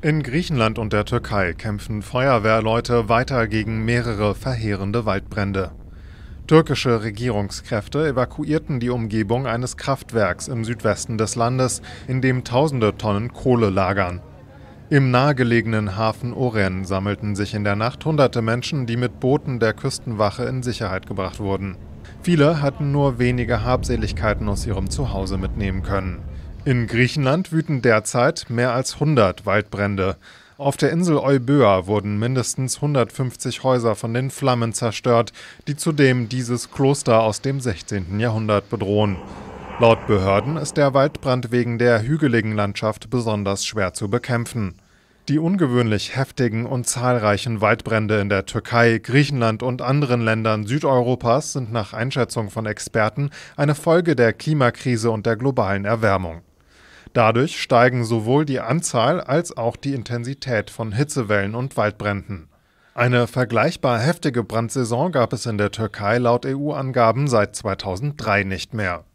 In Griechenland und der Türkei kämpfen Feuerwehrleute weiter gegen mehrere verheerende Waldbrände. Türkische Regierungskräfte evakuierten die Umgebung eines Kraftwerks im Südwesten des Landes, in dem tausende Tonnen Kohle lagern. Im nahegelegenen Hafen Oren sammelten sich in der Nacht hunderte Menschen, die mit Booten der Küstenwache in Sicherheit gebracht wurden. Viele hatten nur wenige Habseligkeiten aus ihrem Zuhause mitnehmen können. In Griechenland wüten derzeit mehr als 100 Waldbrände. Auf der Insel Euböa wurden mindestens 150 Häuser von den Flammen zerstört, die zudem dieses Kloster aus dem 16. Jahrhundert bedrohen. Laut Behörden ist der Waldbrand wegen der hügeligen Landschaft besonders schwer zu bekämpfen. Die ungewöhnlich heftigen und zahlreichen Waldbrände in der Türkei, Griechenland und anderen Ländern Südeuropas sind nach Einschätzung von Experten eine Folge der Klimakrise und der globalen Erwärmung. Dadurch steigen sowohl die Anzahl als auch die Intensität von Hitzewellen und Waldbränden. Eine vergleichbar heftige Brandsaison gab es in der Türkei laut EU-Angaben seit 2003 nicht mehr